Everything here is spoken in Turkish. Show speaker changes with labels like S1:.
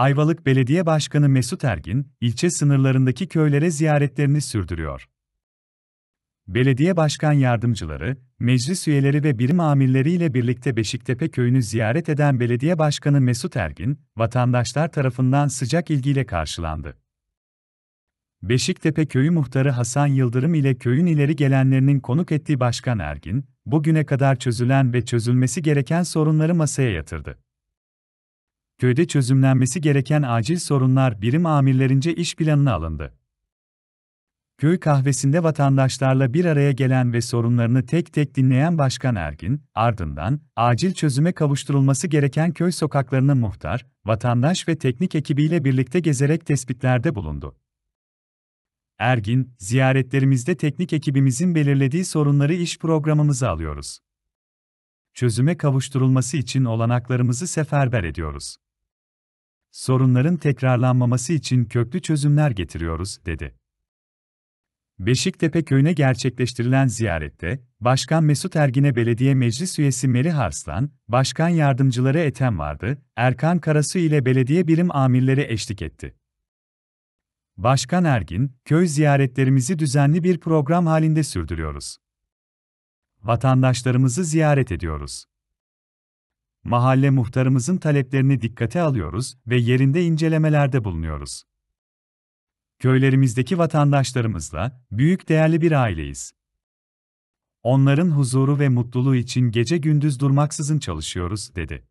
S1: Ayvalık Belediye Başkanı Mesut Ergin, ilçe sınırlarındaki köylere ziyaretlerini sürdürüyor. Belediye Başkan Yardımcıları, meclis üyeleri ve birim amirleriyle birlikte Beşiktepe köyünü ziyaret eden Belediye Başkanı Mesut Ergin, vatandaşlar tarafından sıcak ilgiyle karşılandı. Beşiktepe Köyü Muhtarı Hasan Yıldırım ile köyün ileri gelenlerinin konuk ettiği Başkan Ergin, bugüne kadar çözülen ve çözülmesi gereken sorunları masaya yatırdı köyde çözümlenmesi gereken acil sorunlar birim amirlerince iş planına alındı. Köy kahvesinde vatandaşlarla bir araya gelen ve sorunlarını tek tek dinleyen Başkan Ergin, ardından, acil çözüme kavuşturulması gereken köy sokaklarının muhtar, vatandaş ve teknik ekibiyle birlikte gezerek tespitlerde bulundu. Ergin, ziyaretlerimizde teknik ekibimizin belirlediği sorunları iş programımıza alıyoruz. Çözüme kavuşturulması için olanaklarımızı seferber ediyoruz sorunların tekrarlanmaması için köklü çözümler getiriyoruz, dedi. Beşiktepe köyüne gerçekleştirilen ziyarette, Başkan Mesut Ergin'e belediye meclis üyesi Melih Arslan, başkan yardımcıları Ethem vardı, Erkan Karasu ile belediye birim amirleri eşlik etti. Başkan Ergin, köy ziyaretlerimizi düzenli bir program halinde sürdürüyoruz. Vatandaşlarımızı ziyaret ediyoruz mahalle muhtarımızın taleplerini dikkate alıyoruz ve yerinde incelemelerde bulunuyoruz. Köylerimizdeki vatandaşlarımızla büyük değerli bir aileyiz. Onların huzuru ve mutluluğu için gece gündüz durmaksızın çalışıyoruz, dedi.